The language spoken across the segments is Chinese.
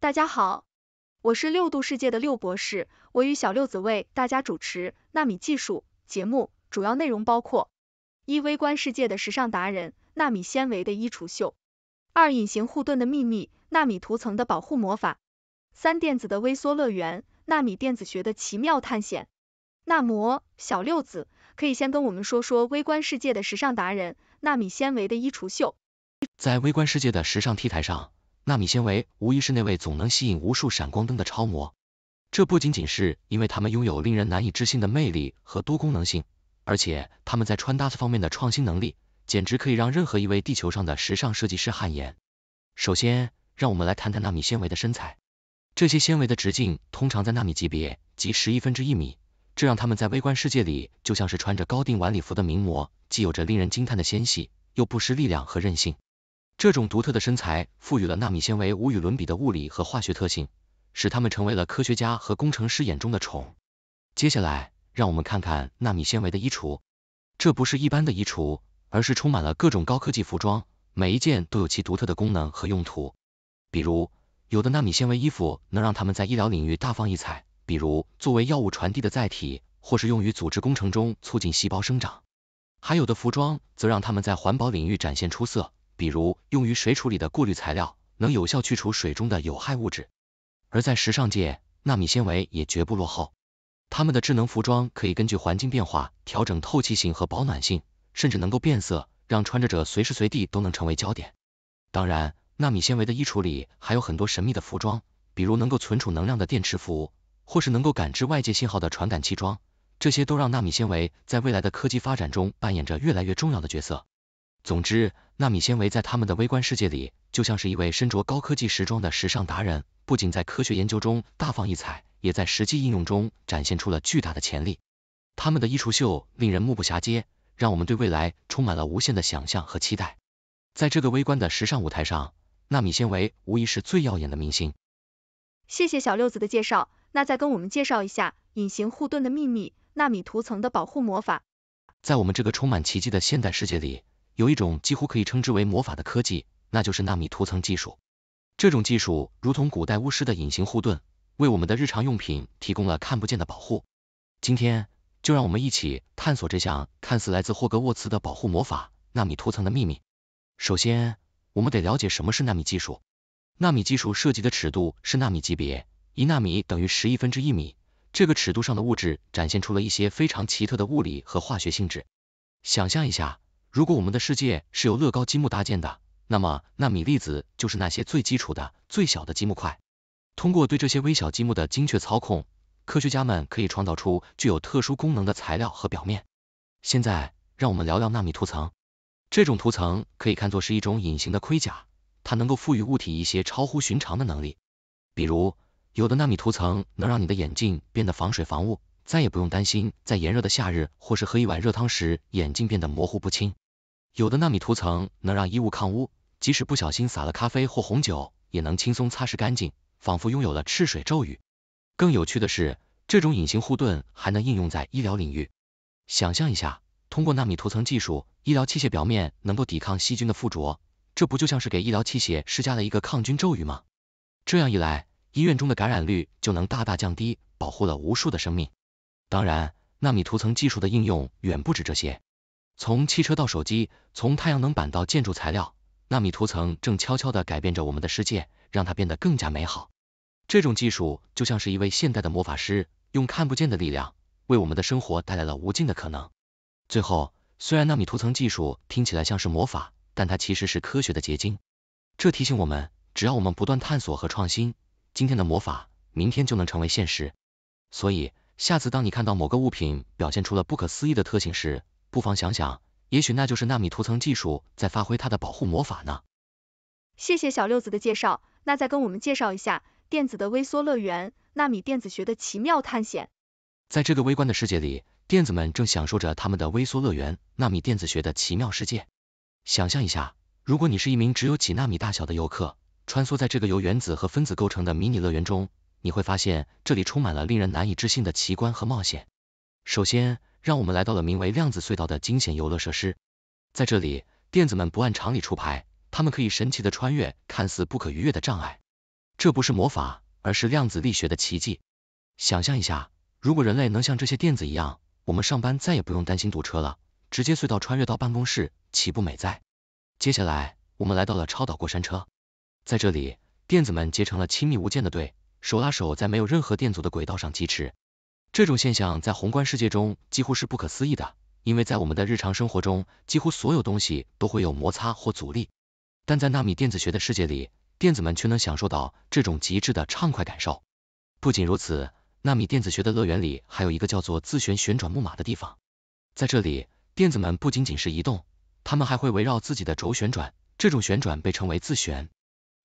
大家好，我是六度世界的六博士，我与小六子为大家主持纳米技术节目，主要内容包括：一、微观世界的时尚达人，纳米纤维的衣橱秀；二、隐形护盾的秘密，纳米涂层的保护魔法；三、电子的微缩乐园，纳米电子学的奇妙探险。那么，小六子可以先跟我们说说微观世界的时尚达人，纳米纤维的衣橱秀。在微观世界的时尚 T 台上。纳米纤维无疑是那位总能吸引无数闪光灯的超模。这不仅仅是因为他们拥有令人难以置信的魅力和多功能性，而且他们在穿搭方面的创新能力，简直可以让任何一位地球上的时尚设计师汗颜。首先，让我们来谈谈纳米纤维的身材。这些纤维的直径通常在纳米级别，即十亿分之一米，这让他们在微观世界里就像是穿着高定晚礼服的名模，既有着令人惊叹的纤细，又不失力量和韧性。这种独特的身材赋予了纳米纤维无与伦比的物理和化学特性，使它们成为了科学家和工程师眼中的宠。接下来，让我们看看纳米纤维的衣橱。这不是一般的衣橱，而是充满了各种高科技服装，每一件都有其独特的功能和用途。比如，有的纳米纤维衣服能让他们在医疗领域大放异彩，比如作为药物传递的载体，或是用于组织工程中促进细胞生长；还有的服装则让他们在环保领域展现出色。比如用于水处理的过滤材料，能有效去除水中的有害物质；而在时尚界，纳米纤维也绝不落后，它们的智能服装可以根据环境变化调整透气性和保暖性，甚至能够变色，让穿着者随时随地都能成为焦点。当然，纳米纤维的衣橱里还有很多神秘的服装，比如能够存储能量的电池服，务，或是能够感知外界信号的传感器装，这些都让纳米纤维在未来的科技发展中扮演着越来越重要的角色。总之，纳米纤维在他们的微观世界里，就像是一位身着高科技时装的时尚达人，不仅在科学研究中大放异彩，也在实际应用中展现出了巨大的潜力。他们的衣橱秀令人目不暇接，让我们对未来充满了无限的想象和期待。在这个微观的时尚舞台上，纳米纤维无疑是最耀眼的明星。谢谢小六子的介绍，那再跟我们介绍一下隐形护盾的秘密，纳米涂层的保护魔法。在我们这个充满奇迹的现代世界里。有一种几乎可以称之为魔法的科技，那就是纳米涂层技术。这种技术如同古代巫师的隐形护盾，为我们的日常用品提供了看不见的保护。今天就让我们一起探索这项看似来自霍格沃茨的保护魔法——纳米涂层的秘密。首先，我们得了解什么是纳米技术。纳米技术涉及的尺度是纳米级别，一纳米等于十亿分之一米。这个尺度上的物质展现出了一些非常奇特的物理和化学性质。想象一下。如果我们的世界是由乐高积木搭建的，那么纳米粒子就是那些最基础的、最小的积木块。通过对这些微小积木的精确操控，科学家们可以创造出具有特殊功能的材料和表面。现在，让我们聊聊纳米涂层。这种涂层可以看作是一种隐形的盔甲，它能够赋予物体一些超乎寻常的能力。比如，有的纳米涂层能让你的眼镜变得防水防雾。再也不用担心在炎热的夏日或是喝一碗热汤时，眼睛变得模糊不清。有的纳米涂层能让衣物抗污，即使不小心洒了咖啡或红酒，也能轻松擦拭干净，仿佛拥有了“赤水咒语”。更有趣的是，这种隐形护盾还能应用在医疗领域。想象一下，通过纳米涂层技术，医疗器械表面能够抵抗细菌的附着，这不就像是给医疗器械施加了一个抗菌咒语吗？这样一来，医院中的感染率就能大大降低，保护了无数的生命。当然，纳米涂层技术的应用远不止这些。从汽车到手机，从太阳能板到建筑材料，纳米涂层正悄悄地改变着我们的世界，让它变得更加美好。这种技术就像是一位现代的魔法师，用看不见的力量为我们的生活带来了无尽的可能。最后，虽然纳米涂层技术听起来像是魔法，但它其实是科学的结晶。这提醒我们，只要我们不断探索和创新，今天的魔法明天就能成为现实。所以。下次当你看到某个物品表现出了不可思议的特性时，不妨想想，也许那就是纳米涂层技术在发挥它的保护魔法呢。谢谢小六子的介绍，那再跟我们介绍一下电子的微缩乐园，纳米电子学的奇妙探险。在这个微观的世界里，电子们正享受着他们的微缩乐园，纳米电子学的奇妙世界。想象一下，如果你是一名只有几纳米大小的游客，穿梭在这个由原子和分子构成的迷你乐园中。你会发现这里充满了令人难以置信的奇观和冒险。首先，让我们来到了名为量子隧道的惊险游乐设施，在这里，电子们不按常理出牌，他们可以神奇的穿越看似不可逾越的障碍。这不是魔法，而是量子力学的奇迹。想象一下，如果人类能像这些电子一样，我们上班再也不用担心堵车了，直接隧道穿越到办公室，岂不美哉？接下来，我们来到了超导过山车，在这里，电子们结成了亲密无间的队。手拉手在没有任何电阻的轨道上疾驰，这种现象在宏观世界中几乎是不可思议的，因为在我们的日常生活中，几乎所有东西都会有摩擦或阻力，但在纳米电子学的世界里，电子们却能享受到这种极致的畅快感受。不仅如此，纳米电子学的乐园里还有一个叫做自旋旋转木马的地方，在这里，电子们不仅仅是移动，它们还会围绕自己的轴旋转，这种旋转被称为自旋。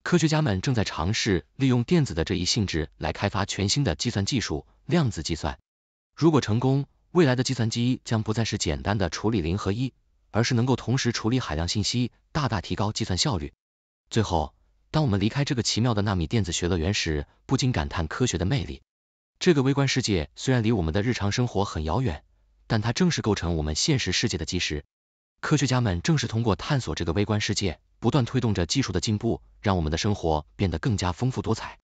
科学家们正在尝试利用电子的这一性质来开发全新的计算技术——量子计算。如果成功，未来的计算机将不再是简单的处理零和一，而是能够同时处理海量信息，大大提高计算效率。最后，当我们离开这个奇妙的纳米电子学乐园时，不禁感叹科学的魅力。这个微观世界虽然离我们的日常生活很遥远，但它正是构成我们现实世界的基石。科学家们正是通过探索这个微观世界，不断推动着技术的进步，让我们的生活变得更加丰富多彩。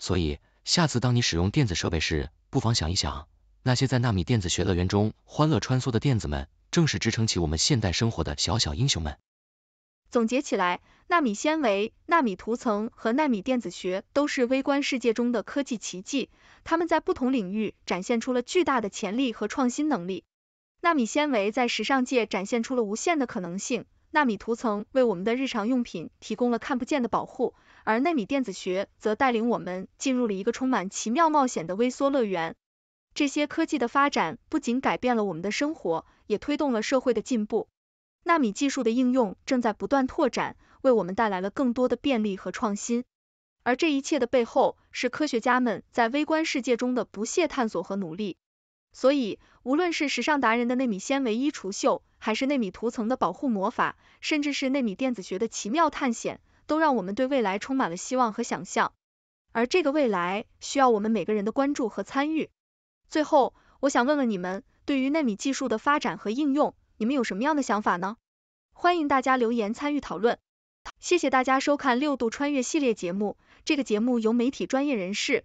所以，下次当你使用电子设备时，不妨想一想，那些在纳米电子学乐园中欢乐穿梭的电子们，正是支撑起我们现代生活的小小英雄们。总结起来，纳米纤维、纳米涂层和纳米电子学都是微观世界中的科技奇迹，他们在不同领域展现出了巨大的潜力和创新能力。纳米纤维在时尚界展现出了无限的可能性，纳米涂层为我们的日常用品提供了看不见的保护，而纳米电子学则带领我们进入了一个充满奇妙冒险的微缩乐园。这些科技的发展不仅改变了我们的生活，也推动了社会的进步。纳米技术的应用正在不断拓展，为我们带来了更多的便利和创新。而这一切的背后，是科学家们在微观世界中的不懈探索和努力。所以，无论是时尚达人的纳米纤维衣除锈，还是纳米涂层的保护魔法，甚至是纳米电子学的奇妙探险，都让我们对未来充满了希望和想象。而这个未来需要我们每个人的关注和参与。最后，我想问问你们，对于纳米技术的发展和应用，你们有什么样的想法呢？欢迎大家留言参与讨论。谢谢大家收看六度穿越系列节目，这个节目由媒体专业人士。